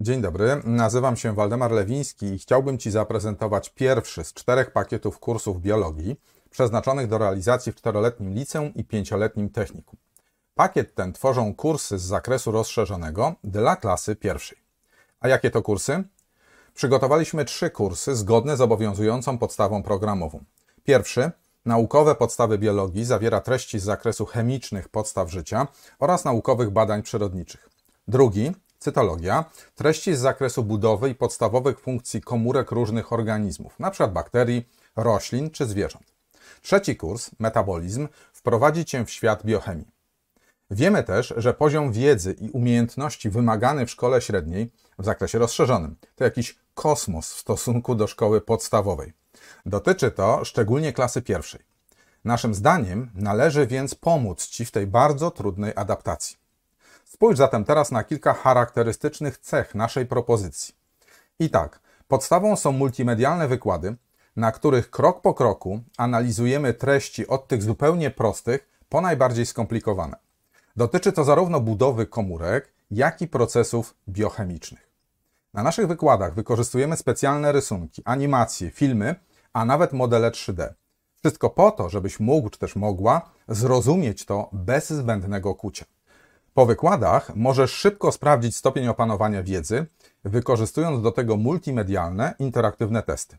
Dzień dobry, nazywam się Waldemar Lewiński i chciałbym Ci zaprezentować pierwszy z czterech pakietów kursów biologii przeznaczonych do realizacji w czteroletnim liceum i pięcioletnim technikum. Pakiet ten tworzą kursy z zakresu rozszerzonego dla klasy pierwszej. A jakie to kursy? Przygotowaliśmy trzy kursy zgodne z obowiązującą podstawą programową. Pierwszy Naukowe podstawy biologii zawiera treści z zakresu chemicznych podstaw życia oraz naukowych badań przyrodniczych. Drugi Cytologia treści z zakresu budowy i podstawowych funkcji komórek różnych organizmów, np. bakterii, roślin czy zwierząt. Trzeci kurs, metabolizm, wprowadzi Cię w świat biochemii. Wiemy też, że poziom wiedzy i umiejętności wymagany w szkole średniej w zakresie rozszerzonym to jakiś kosmos w stosunku do szkoły podstawowej. Dotyczy to szczególnie klasy pierwszej. Naszym zdaniem należy więc pomóc Ci w tej bardzo trudnej adaptacji. Spójrz zatem teraz na kilka charakterystycznych cech naszej propozycji. I tak, podstawą są multimedialne wykłady, na których krok po kroku analizujemy treści od tych zupełnie prostych po najbardziej skomplikowane. Dotyczy to zarówno budowy komórek, jak i procesów biochemicznych. Na naszych wykładach wykorzystujemy specjalne rysunki, animacje, filmy, a nawet modele 3D. Wszystko po to, żebyś mógł czy też mogła zrozumieć to bez zbędnego kucia. Po wykładach możesz szybko sprawdzić stopień opanowania wiedzy, wykorzystując do tego multimedialne, interaktywne testy.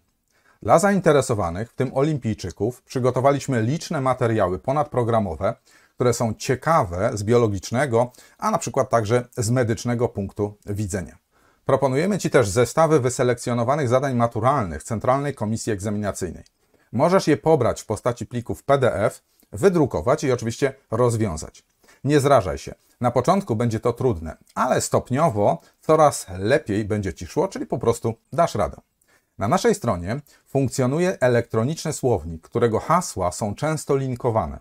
Dla zainteresowanych, w tym olimpijczyków, przygotowaliśmy liczne materiały ponadprogramowe, które są ciekawe z biologicznego, a na przykład także z medycznego punktu widzenia. Proponujemy Ci też zestawy wyselekcjonowanych zadań maturalnych Centralnej Komisji Egzaminacyjnej. Możesz je pobrać w postaci plików PDF, wydrukować i oczywiście rozwiązać. Nie zrażaj się. Na początku będzie to trudne, ale stopniowo coraz lepiej będzie ci szło, czyli po prostu dasz radę. Na naszej stronie funkcjonuje elektroniczny słownik, którego hasła są często linkowane.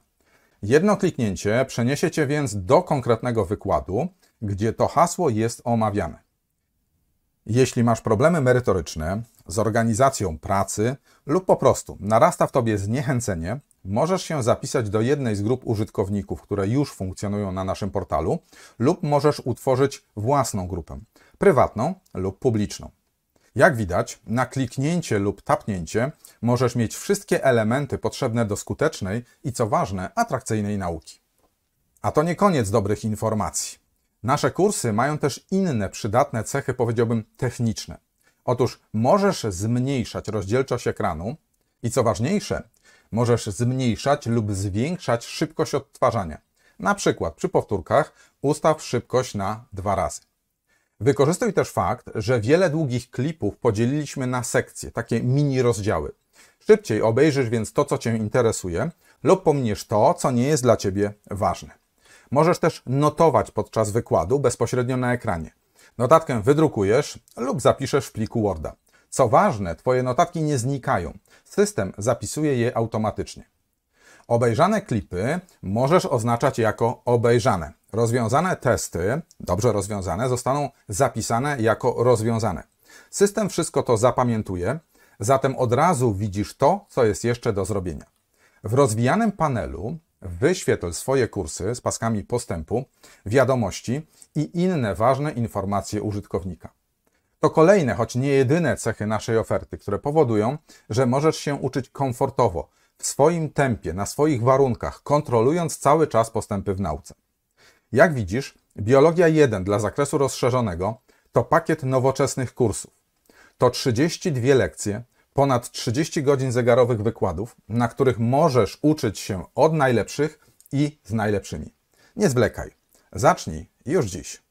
Jedno kliknięcie przeniesie cię więc do konkretnego wykładu, gdzie to hasło jest omawiane. Jeśli masz problemy merytoryczne z organizacją pracy lub po prostu narasta w tobie zniechęcenie, Możesz się zapisać do jednej z grup użytkowników, które już funkcjonują na naszym portalu, lub możesz utworzyć własną grupę prywatną lub publiczną. Jak widać, na kliknięcie lub tapnięcie możesz mieć wszystkie elementy potrzebne do skutecznej i co ważne, atrakcyjnej nauki. A to nie koniec dobrych informacji. Nasze kursy mają też inne przydatne cechy, powiedziałbym, techniczne. Otóż możesz zmniejszać rozdzielczość ekranu i co ważniejsze, Możesz zmniejszać lub zwiększać szybkość odtwarzania. Na przykład przy powtórkach ustaw szybkość na dwa razy. Wykorzystuj też fakt, że wiele długich klipów podzieliliśmy na sekcje, takie mini rozdziały. Szybciej obejrzysz więc to, co Cię interesuje, lub pomniesz to, co nie jest dla Ciebie ważne. Możesz też notować podczas wykładu bezpośrednio na ekranie. Notatkę wydrukujesz lub zapiszesz w pliku Worda. Co ważne, Twoje notatki nie znikają. System zapisuje je automatycznie. Obejrzane klipy możesz oznaczać jako obejrzane. Rozwiązane testy, dobrze rozwiązane, zostaną zapisane jako rozwiązane. System wszystko to zapamiętuje, zatem od razu widzisz to, co jest jeszcze do zrobienia. W rozwijanym panelu wyświetl swoje kursy z paskami postępu, wiadomości i inne ważne informacje użytkownika. To kolejne, choć nie jedyne cechy naszej oferty, które powodują, że możesz się uczyć komfortowo, w swoim tempie, na swoich warunkach, kontrolując cały czas postępy w nauce. Jak widzisz, Biologia 1 dla zakresu rozszerzonego to pakiet nowoczesnych kursów. To 32 lekcje, ponad 30 godzin zegarowych wykładów, na których możesz uczyć się od najlepszych i z najlepszymi. Nie zwlekaj. Zacznij już dziś.